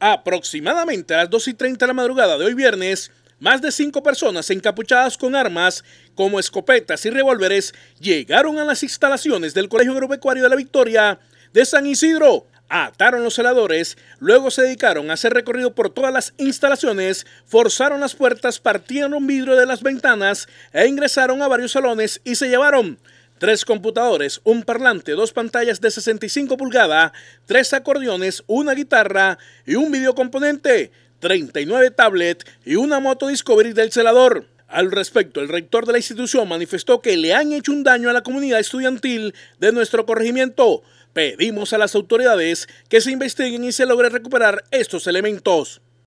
Aproximadamente a las 2 y 30 de la madrugada de hoy viernes, más de cinco personas encapuchadas con armas como escopetas y revólveres llegaron a las instalaciones del Colegio Agropecuario de la Victoria de San Isidro. Ataron los celadores, luego se dedicaron a hacer recorrido por todas las instalaciones, forzaron las puertas, partieron vidrio de las ventanas e ingresaron a varios salones y se llevaron tres computadores, un parlante, dos pantallas de 65 pulgadas, tres acordeones, una guitarra y un videocomponente, 39 tablets y una moto Discovery del celador. Al respecto, el rector de la institución manifestó que le han hecho un daño a la comunidad estudiantil de nuestro corregimiento. Pedimos a las autoridades que se investiguen y se logre recuperar estos elementos.